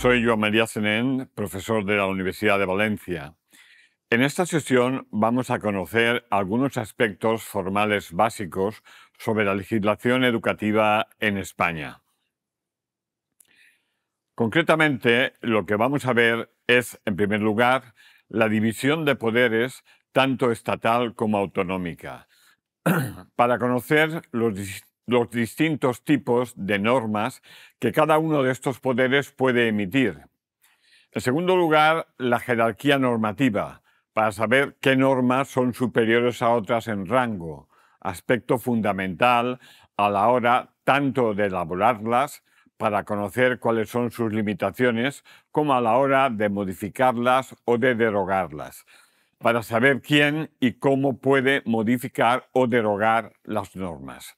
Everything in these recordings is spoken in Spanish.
Soy Joan María Senén, profesor de la Universidad de Valencia. En esta sesión vamos a conocer algunos aspectos formales básicos sobre la legislación educativa en España. Concretamente, lo que vamos a ver es, en primer lugar, la división de poderes tanto estatal como autonómica. Para conocer los los distintos tipos de normas que cada uno de estos poderes puede emitir. En segundo lugar, la jerarquía normativa, para saber qué normas son superiores a otras en rango, aspecto fundamental a la hora tanto de elaborarlas para conocer cuáles son sus limitaciones, como a la hora de modificarlas o de derogarlas, para saber quién y cómo puede modificar o derogar las normas.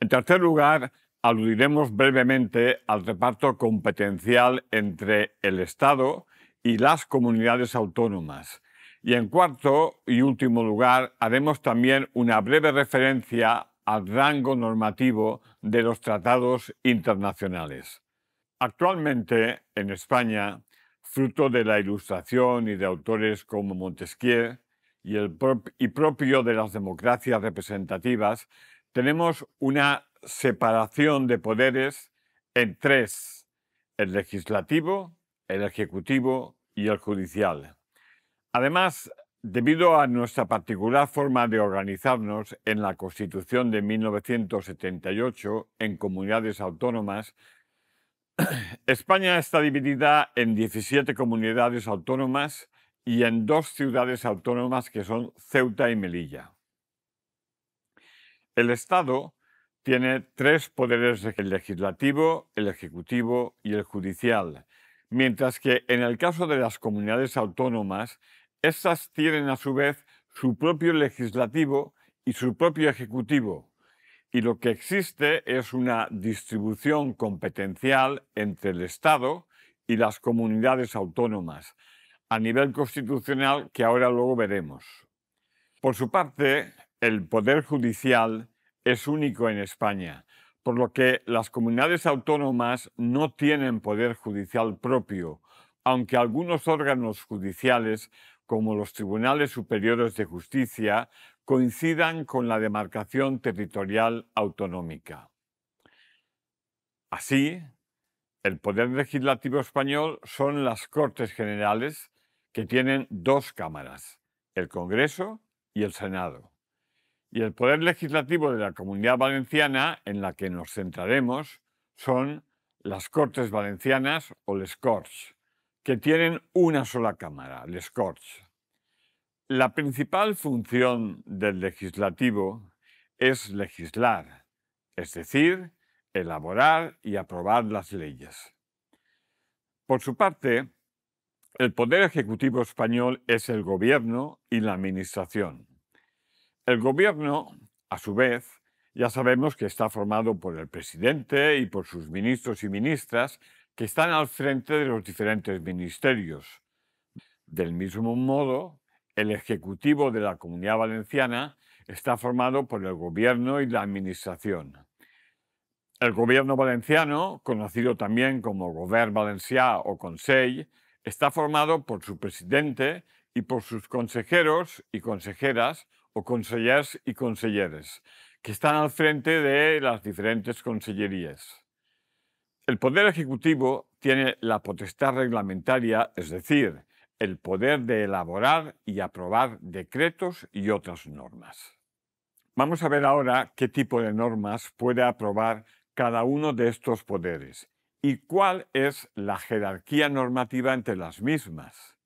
En tercer lugar, aludiremos brevemente al reparto competencial entre el Estado y las comunidades autónomas. Y en cuarto y último lugar, haremos también una breve referencia al rango normativo de los tratados internacionales. Actualmente, en España, fruto de la ilustración y de autores como Montesquieu y, propio de las democracias representativas, tenemos una separación de poderes en tres, el legislativo, el ejecutivo y el judicial. Además, debido a nuestra particular forma de organizarnos en la Constitución de 1978 en comunidades autónomas, España está dividida en 17 comunidades autónomas y en dos ciudades autónomas que son Ceuta y Melilla. El Estado tiene tres poderes, el legislativo, el ejecutivo y el judicial, mientras que en el caso de las comunidades autónomas, estas tienen a su vez su propio legislativo y su propio ejecutivo, y lo que existe es una distribución competencial entre el Estado y las comunidades autónomas, a nivel constitucional que ahora luego veremos. Por su parte, el Poder Judicial es único en España, por lo que las comunidades autónomas no tienen Poder Judicial propio, aunque algunos órganos judiciales, como los Tribunales Superiores de Justicia, coincidan con la demarcación territorial autonómica. Así, el Poder Legislativo español son las Cortes Generales, que tienen dos cámaras, el Congreso y el Senado. Y el poder legislativo de la Comunidad Valenciana, en la que nos centraremos, son las Cortes Valencianas o les Corts, que tienen una sola cámara, les Corts. La principal función del legislativo es legislar, es decir, elaborar y aprobar las leyes. Por su parte, el Poder Ejecutivo español es el Gobierno y la Administración. El gobierno, a su vez, ya sabemos que está formado por el presidente y por sus ministros y ministras que están al frente de los diferentes ministerios. Del mismo modo, el Ejecutivo de la Comunidad Valenciana está formado por el Gobierno y la Administración. El Gobierno valenciano, conocido también como Govern Valencià o Consell, está formado por su presidente y por sus consejeros y consejeras o consellers y conselleres, que están al frente de las diferentes consellerías. El Poder Ejecutivo tiene la potestad reglamentaria, es decir, el poder de elaborar y aprobar decretos y otras normas. Vamos a ver ahora qué tipo de normas puede aprobar cada uno de estos poderes y cuál es la jerarquía normativa entre las mismas.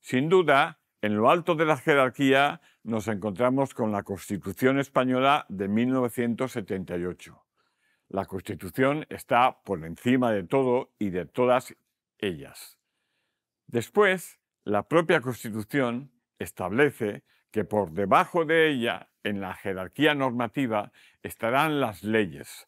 Sin duda, en lo alto de la jerarquía nos encontramos con la Constitución Española de 1978. La Constitución está por encima de todo y de todas ellas. Después, la propia Constitución establece que por debajo de ella, en la jerarquía normativa, estarán las leyes.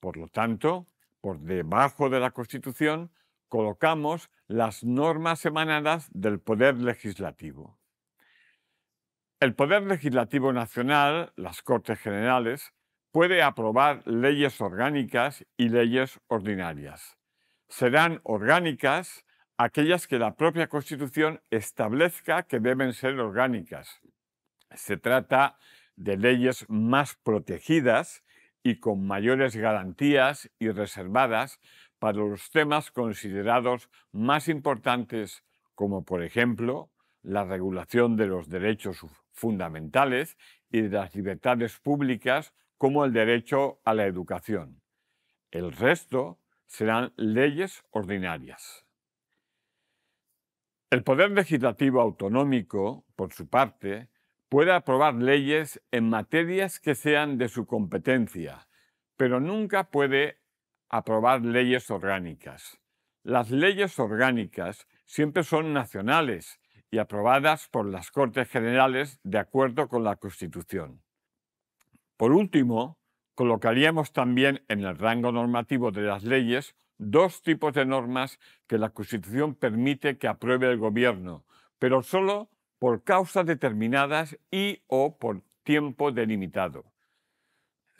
Por lo tanto, por debajo de la Constitución colocamos las normas emanadas del Poder Legislativo. El Poder Legislativo Nacional, las Cortes Generales, puede aprobar leyes orgánicas y leyes ordinarias. Serán orgánicas aquellas que la propia Constitución establezca que deben ser orgánicas. Se trata de leyes más protegidas y con mayores garantías y reservadas para los temas considerados más importantes, como por ejemplo la regulación de los derechos fundamentales y de las libertades públicas, como el derecho a la educación. El resto serán leyes ordinarias. El Poder Legislativo Autonómico, por su parte, puede aprobar leyes en materias que sean de su competencia, pero nunca puede aprobar leyes orgánicas. Las leyes orgánicas siempre son nacionales y aprobadas por las Cortes Generales de acuerdo con la Constitución. Por último, colocaríamos también en el rango normativo de las leyes dos tipos de normas que la Constitución permite que apruebe el Gobierno, pero solo por causas determinadas y o por tiempo delimitado.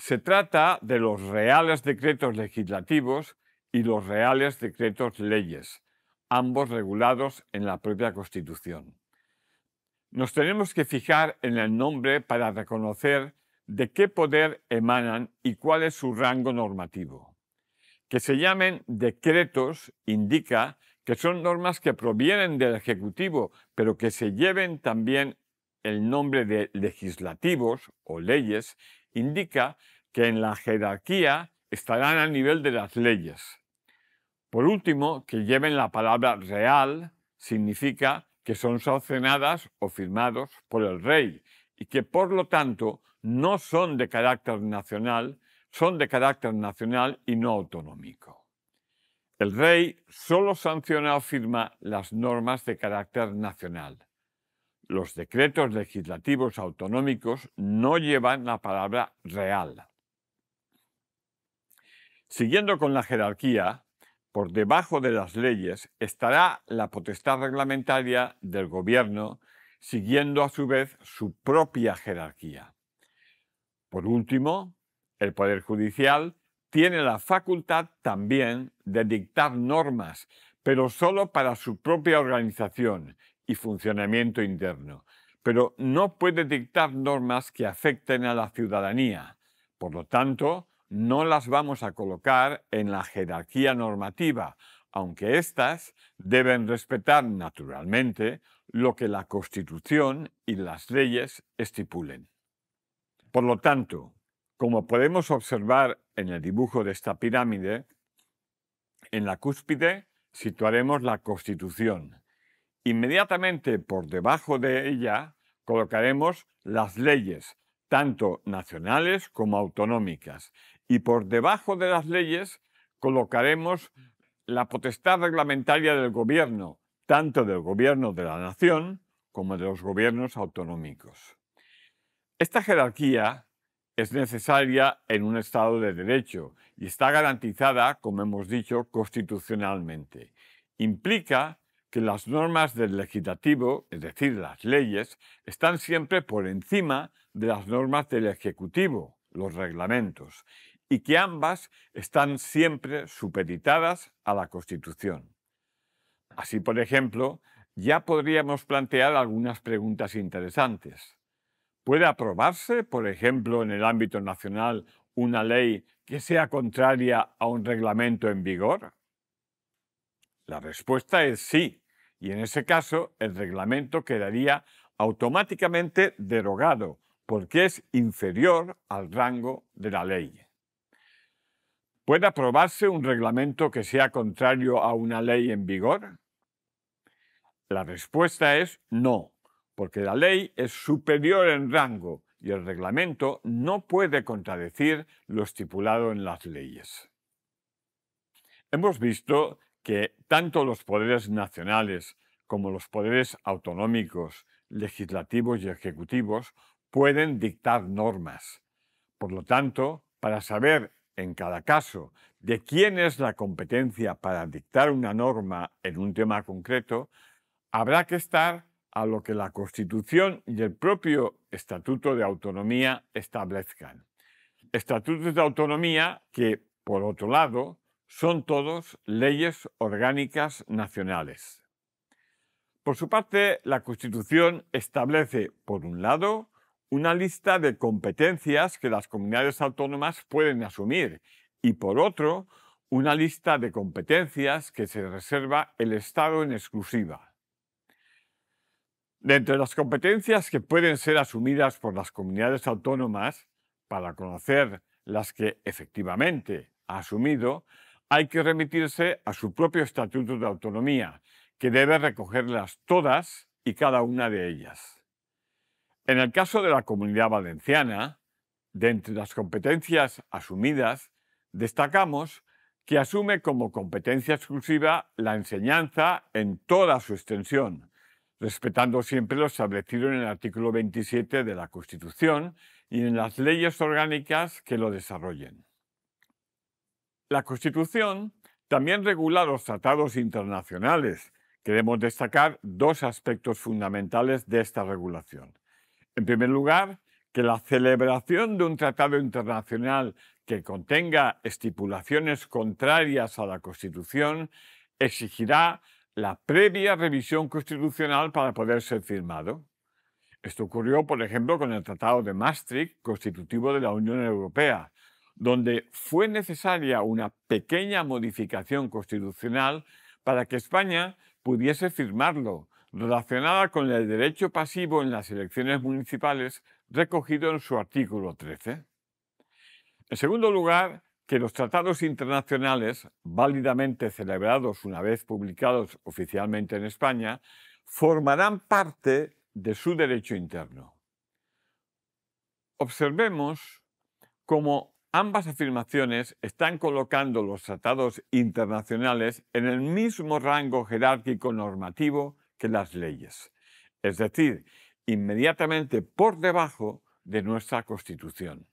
Se trata de los reales decretos legislativos y los reales decretos leyes, ambos regulados en la propia Constitución. Nos tenemos que fijar en el nombre para reconocer de qué poder emanan y cuál es su rango normativo. Que se llamen decretos indica que son normas que provienen del Ejecutivo, pero que se lleven también el nombre de legislativos o leyes indica que en la jerarquía estarán a nivel de las leyes. Por último, que lleven la palabra real significa que son sancionadas o firmadas por el rey y que por lo tanto no son de carácter nacional, son de carácter nacional y no autonómico. El rey solo sanciona o firma las normas de carácter nacional los decretos legislativos autonómicos no llevan la palabra real. Siguiendo con la jerarquía, por debajo de las leyes estará la potestad reglamentaria del gobierno, siguiendo a su vez su propia jerarquía. Por último, el Poder Judicial tiene la facultad también de dictar normas, pero solo para su propia organización y funcionamiento interno, pero no puede dictar normas que afecten a la ciudadanía. Por lo tanto, no las vamos a colocar en la jerarquía normativa, aunque éstas deben respetar naturalmente lo que la Constitución y las leyes estipulen. Por lo tanto, como podemos observar en el dibujo de esta pirámide, en la cúspide situaremos la Constitución, Inmediatamente por debajo de ella colocaremos las leyes, tanto nacionales como autonómicas. Y por debajo de las leyes colocaremos la potestad reglamentaria del gobierno, tanto del gobierno de la nación como de los gobiernos autonómicos. Esta jerarquía es necesaria en un Estado de Derecho y está garantizada, como hemos dicho, constitucionalmente. Implica que las normas del legislativo, es decir, las leyes, están siempre por encima de las normas del ejecutivo, los reglamentos, y que ambas están siempre supeditadas a la Constitución. Así, por ejemplo, ya podríamos plantear algunas preguntas interesantes. ¿Puede aprobarse, por ejemplo, en el ámbito nacional una ley que sea contraria a un reglamento en vigor? La respuesta es sí, y en ese caso el reglamento quedaría automáticamente derogado porque es inferior al rango de la ley. ¿Puede aprobarse un reglamento que sea contrario a una ley en vigor? La respuesta es no, porque la ley es superior en rango y el reglamento no puede contradecir lo estipulado en las leyes. Hemos visto que tanto los poderes nacionales como los poderes autonómicos, legislativos y ejecutivos pueden dictar normas. Por lo tanto, para saber en cada caso de quién es la competencia para dictar una norma en un tema concreto, habrá que estar a lo que la Constitución y el propio Estatuto de Autonomía establezcan. Estatutos de Autonomía que, por otro lado, son todos leyes orgánicas nacionales. Por su parte, la Constitución establece, por un lado, una lista de competencias que las comunidades autónomas pueden asumir y, por otro, una lista de competencias que se reserva el Estado en exclusiva. De entre las competencias que pueden ser asumidas por las comunidades autónomas, para conocer las que efectivamente ha asumido, hay que remitirse a su propio Estatuto de Autonomía, que debe recogerlas todas y cada una de ellas. En el caso de la Comunidad Valenciana, de entre las competencias asumidas, destacamos que asume como competencia exclusiva la enseñanza en toda su extensión, respetando siempre lo establecido en el artículo 27 de la Constitución y en las leyes orgánicas que lo desarrollen. La Constitución también regula los tratados internacionales. Queremos destacar dos aspectos fundamentales de esta regulación. En primer lugar, que la celebración de un tratado internacional que contenga estipulaciones contrarias a la Constitución exigirá la previa revisión constitucional para poder ser firmado. Esto ocurrió, por ejemplo, con el Tratado de Maastricht, constitutivo de la Unión Europea, donde fue necesaria una pequeña modificación constitucional para que España pudiese firmarlo, relacionada con el derecho pasivo en las elecciones municipales recogido en su artículo 13. En segundo lugar, que los tratados internacionales, válidamente celebrados una vez publicados oficialmente en España, formarán parte de su derecho interno. Observemos cómo Ambas afirmaciones están colocando los tratados internacionales en el mismo rango jerárquico normativo que las leyes, es decir, inmediatamente por debajo de nuestra Constitución.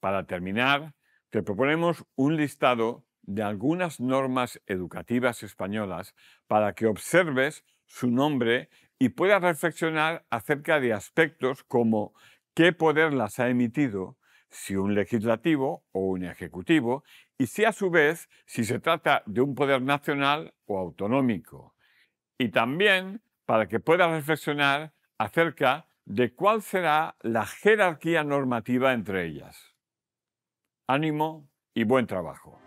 Para terminar, te proponemos un listado de algunas normas educativas españolas para que observes su nombre y puedas reflexionar acerca de aspectos como qué poder las ha emitido, si un legislativo o un ejecutivo, y si a su vez si se trata de un poder nacional o autonómico. Y también para que pueda reflexionar acerca de cuál será la jerarquía normativa entre ellas. Ánimo y buen trabajo.